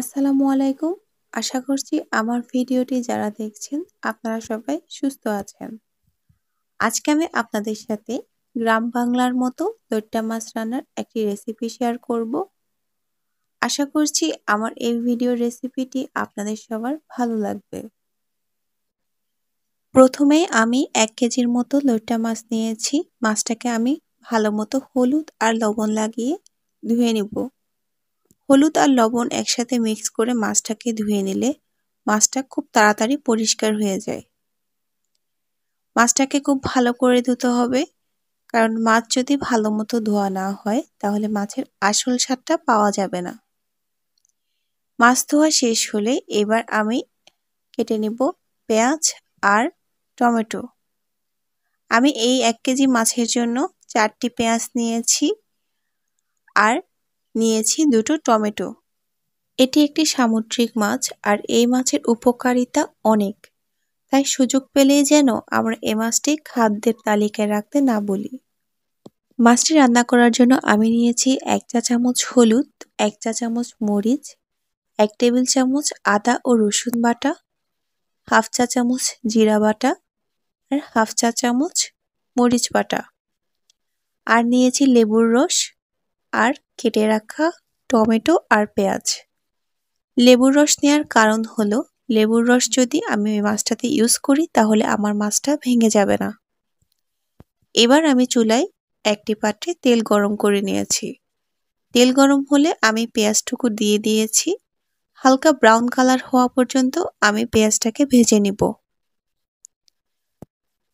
আসসালামু আলাইকুম আশা করছি আমার ভিডিওটি যারা দেখছেন আপনারা সবাই সুস্থ আছেন আজকে আমি আপনাদের সাথে গ্রাম বাংলার মতো দৈট্টা মাছ রান্নার একটি রেসিপি শেয়ার করব আশা করছি আমার এই ভিডিও রেসিপিটি আপনাদের সবার ভালো লাগবে প্রথমে আমি এক কেজির মতো লইট্টা মাছ নিয়েছি মাছটাকে আমি ভালো মতো হলুদ আর লবণ লাগিয়ে ধুয়ে নিব হলুদ আর লবণ একসাথে মিক্স করে মাছটাকে ধুয়ে নিলে মাছটা খুব তাড়াতাড়ি পরিষ্কার হয়ে যায় মাছটাকে খুব ভালো করে ধুতে হবে কারণ মাছ যদি ভালো মতো ধোয়া না হয় তাহলে মাছের আসল স্বাদটা পাওয়া যাবে না মাছ ধোয়া শেষ হলে এবার আমি কেটে নিব পেঁয়াজ আর টমেটো আমি এই এক কেজি মাছের জন্য চারটি পেঁয়াজ নিয়েছি আর নিয়েছি দুটো টমেটো এটি একটি সামুদ্রিক মাছ আর এই মাছের উপকারিতা অনেক তাই সুযোগ পেলেই যেন আমরা এ মাছটি খাদ্যের তালিকায় রাখতে না বলি মাছটি রান্না করার জন্য আমি নিয়েছি এক চা চামচ হলুদ এক চা চামচ মরিচ এক টেবিল চামচ আদা ও রসুন বাটা হাফ চা চামচ জিরা বাটা আর হাফ চা চামচ মরিচ বাটা আর নিয়েছি লেবুর রস আর কেটে রাখা টমেটো আর পেঁয়াজ লেবুর রস নেওয়ার কারণ হলো লেবুর রস যদি আমি ওই মাছটাতে ইউজ করি তাহলে আমার মাছটা ভেঙে যাবে না এবার আমি চুলায় একটি পাত্রে তেল গরম করে নিয়েছি তেল গরম হলে আমি পেঁয়াজটুকু দিয়ে দিয়েছি হালকা ব্রাউন কালার হওয়া পর্যন্ত আমি পেঁয়াজটাকে ভেজে নিব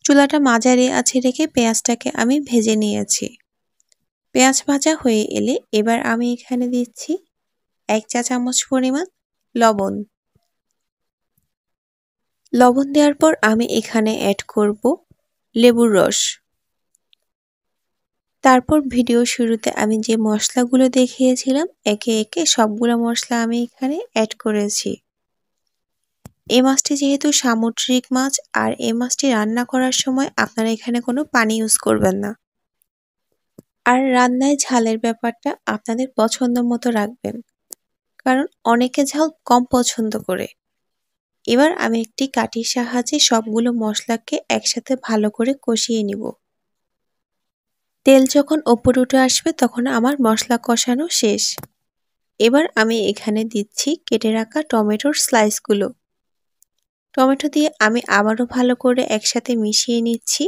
চুলাটা মাঝারি আছে রেখে পেঁয়াজটাকে আমি ভেজে নিয়েছি পেঁয়াজ ভাজা হয়ে এলে এবার আমি এখানে দিচ্ছি এক চা চামচ পরিমাণ লবণ লবণ দেওয়ার পর আমি এখানে অ্যাড করব লেবুর রস তারপর ভিডিও শুরুতে আমি যে মশলাগুলো দেখিয়েছিলাম একে একে সবগুলো মশলা আমি এখানে অ্যাড করেছি এ মাছটি যেহেতু সামুদ্রিক মাছ আর এ মাছটি রান্না করার সময় আপনারা এখানে কোনো পানি ইউজ করবেন না আর রান্নায় ঝালের ব্যাপারটা আপনাদের পছন্দ মতো রাখবেন কারণ অনেকে ঝাল কম পছন্দ করে এবার আমি একটি কাঠির সাহায্যে সবগুলো মশলাকে একসাথে ভালো করে কষিয়ে নিব তেল যখন ওপর উঠে আসবে তখন আমার মশলা কষানো শেষ এবার আমি এখানে দিচ্ছি কেটে রাখা টমেটোর স্লাইসগুলো টমেটো দিয়ে আমি আবারও ভালো করে একসাথে মিশিয়ে নিচ্ছি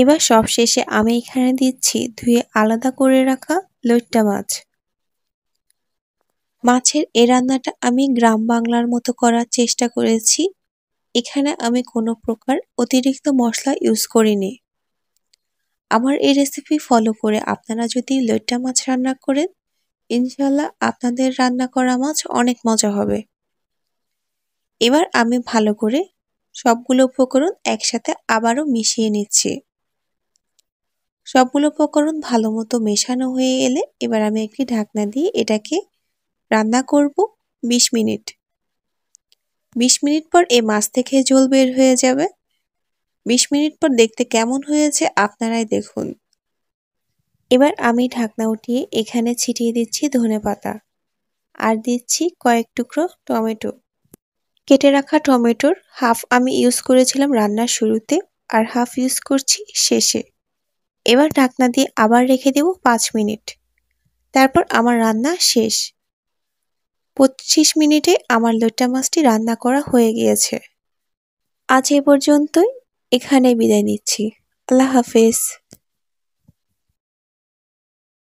এবার সব শেষে আমি এখানে দিচ্ছি ধুয়ে আলাদা করে রাখা লইট্টা মাছ মাছের এ রান্নাটা আমি গ্রাম বাংলার মতো করার চেষ্টা করেছি এখানে আমি কোনো প্রকার অতিরিক্ত মশলা ইউজ করিনি আমার এই রেসিপি ফলো করে আপনারা যদি লইট্টা মাছ রান্না করেন ইনশাল্লাহ আপনাদের রান্না করা মাছ অনেক মজা হবে এবার আমি ভালো করে সবগুলো উপকরণ একসাথে আবারও মিশিয়ে নিচ্ছি সবগুলো উপকরণ ভালো মতো মেশানো হয়ে এলে এবার আমি একটি ঢাকনা দিয়ে এটাকে রান্না করব ২০ মিনিট ২০ মিনিট পর এই মাছ থেকে জল বের হয়ে যাবে ২০ মিনিট পর দেখতে কেমন হয়েছে আপনারাই দেখুন এবার আমি ঢাকনা উঠিয়ে এখানে ছিটিয়ে দিচ্ছি ধনে পাতা আর দিচ্ছি কয়েক টুকরো টমেটো কেটে রাখা টমেটোর হাফ আমি ইউজ করেছিলাম রান্নার শুরুতে আর হাফ ইউজ করছি শেষে এবার ঢাকনা দিয়ে আবার রেখে দেব পাঁচ মিনিট তারপর আমার রান্না শেষ পঁচিশ মিনিটে আমার লোটা মাছটি রান্না করা হয়ে গিয়েছে আজ এ পর্যন্তই এখানে বিদায় নিচ্ছি আল্লাহ হাফেজ